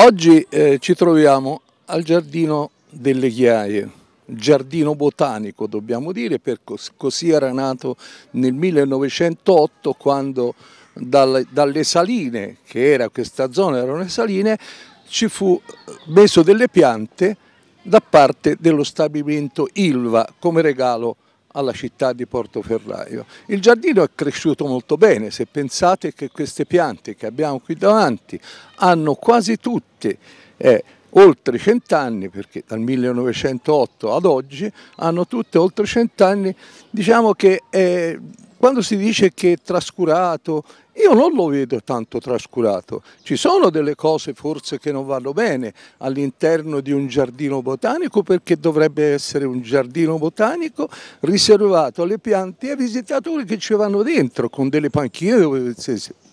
Oggi eh, ci troviamo al Giardino delle Chiaie, giardino botanico dobbiamo dire, perché così era nato nel 1908 quando dalle, dalle saline, che era questa zona, erano le saline, ci fu messo delle piante da parte dello stabilimento Ilva come regalo alla città di Portoferraio. Il giardino è cresciuto molto bene, se pensate che queste piante che abbiamo qui davanti hanno quasi tutte eh, oltre cent'anni, perché dal 1908 ad oggi hanno tutte oltre cent'anni, diciamo che eh, quando si dice che è trascurato io non lo vedo tanto trascurato. Ci sono delle cose forse che non vanno bene all'interno di un giardino botanico perché dovrebbe essere un giardino botanico riservato alle piante e ai visitatori che ci vanno dentro con delle panchine dove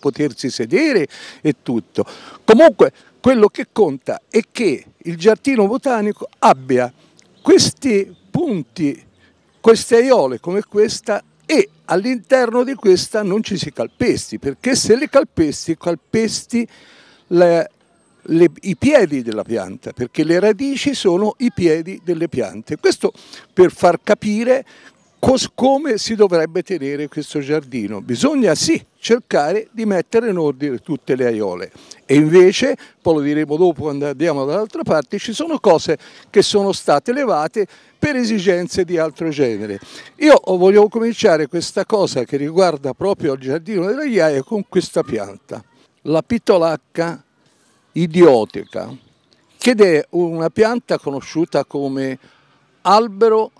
potersi sedere e tutto. Comunque quello che conta è che il giardino botanico abbia questi punti, queste aiole come questa all'interno di questa non ci si calpesti, perché se le calpesti, calpesti le, le, i piedi della pianta, perché le radici sono i piedi delle piante. Questo per far capire cos- come si dovrebbe tenere questo giardino. Bisogna sì cercare di mettere in ordine tutte le aiole e invece, poi lo diremo dopo quando andiamo dall'altra parte, ci sono cose che sono state levate per esigenze di altro genere. Io voglio cominciare questa cosa che riguarda proprio il giardino delle aiaie con questa pianta, la pitolacca idiotica, che è una pianta conosciuta come albero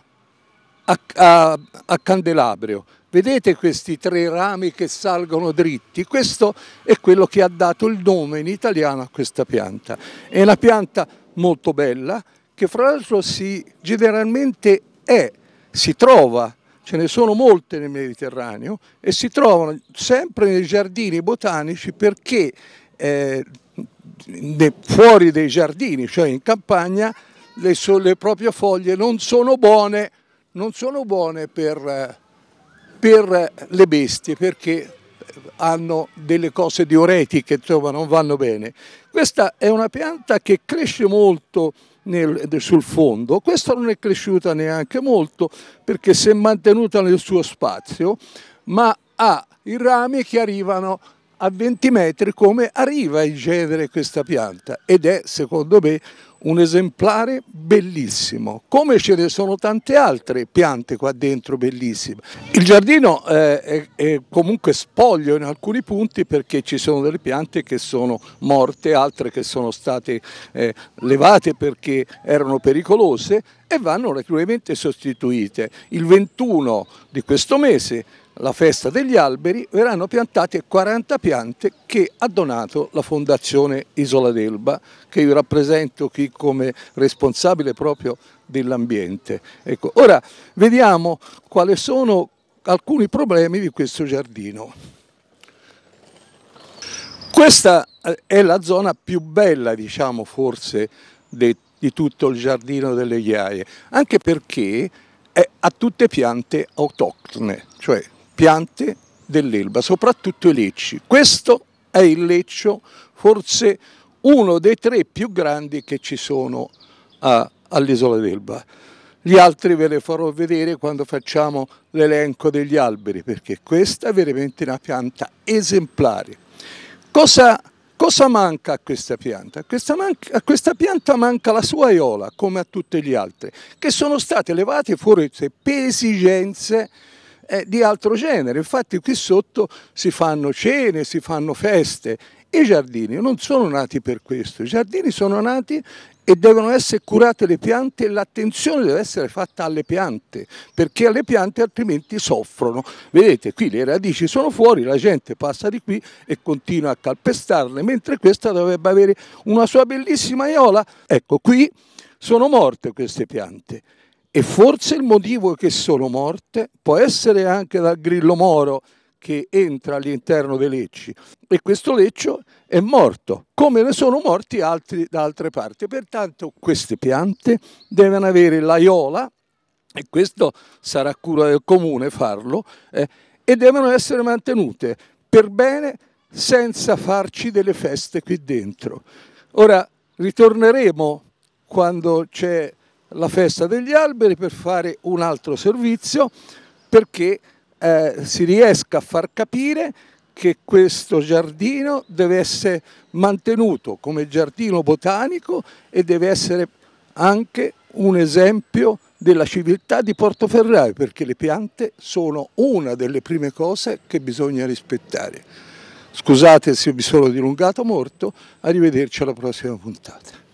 a, a, a candelabro. Vedete questi tre rami che salgono dritti? Questo è quello che ha dato il nome in italiano a questa pianta. È una pianta molto bella che fra l'altro si generalmente è, si trova, ce ne sono molte nel Mediterraneo e si trovano sempre nei giardini botanici perché eh, fuori dei giardini, cioè in campagna, le, le proprie foglie non sono buone non sono buone per, per le bestie perché hanno delle cose diuretiche, insomma non vanno bene. Questa è una pianta che cresce molto nel, sul fondo, questa non è cresciuta neanche molto perché si è mantenuta nel suo spazio, ma ha i rami che arrivano a 20 metri come arriva in genere questa pianta ed è secondo me un esemplare bellissimo, come ce ne sono tante altre piante qua dentro bellissime. Il giardino eh, è, è comunque spoglio in alcuni punti perché ci sono delle piante che sono morte, altre che sono state eh, levate perché erano pericolose e vanno naturalmente sostituite. Il 21 di questo mese la festa degli alberi, verranno piantate 40 piante che ha donato la Fondazione Isola d'Elba, che io rappresento qui come responsabile proprio dell'ambiente. Ecco, ora vediamo quali sono alcuni problemi di questo giardino. Questa eh, è la zona più bella, diciamo forse, di, di tutto il giardino delle ghiaie, anche perché è a tutte piante autoctone, cioè piante dell'elba, soprattutto i lecci. Questo è il leccio forse uno dei tre più grandi che ci sono all'isola d'Elba. Gli altri ve li farò vedere quando facciamo l'elenco degli alberi, perché questa è veramente una pianta esemplare. Cosa, cosa manca a questa pianta? Questa manca, a questa pianta manca la sua aiola, come a tutte le altre, che sono state levate fuori per esigenze eh, di altro genere. Infatti qui sotto si fanno cene, si fanno feste. I giardini non sono nati per questo, i giardini sono nati e devono essere curate le piante e l'attenzione deve essere fatta alle piante perché alle piante altrimenti soffrono. Vedete qui le radici sono fuori, la gente passa di qui e continua a calpestarle mentre questa dovrebbe avere una sua bellissima iola. Ecco qui sono morte queste piante e forse il motivo che sono morte può essere anche dal grillo moro che entra all'interno dei lecci e questo leccio è morto, come ne sono morti altri da altre parti. Pertanto queste piante devono avere l'aiola, e questo sarà cura del comune farlo, eh, e devono essere mantenute per bene senza farci delle feste qui dentro. Ora ritorneremo quando c'è la festa degli alberi per fare un altro servizio perché eh, si riesca a far capire che questo giardino deve essere mantenuto come giardino botanico e deve essere anche un esempio della civiltà di Portoferraio perché le piante sono una delle prime cose che bisogna rispettare. Scusate se mi sono dilungato molto, arrivederci alla prossima puntata.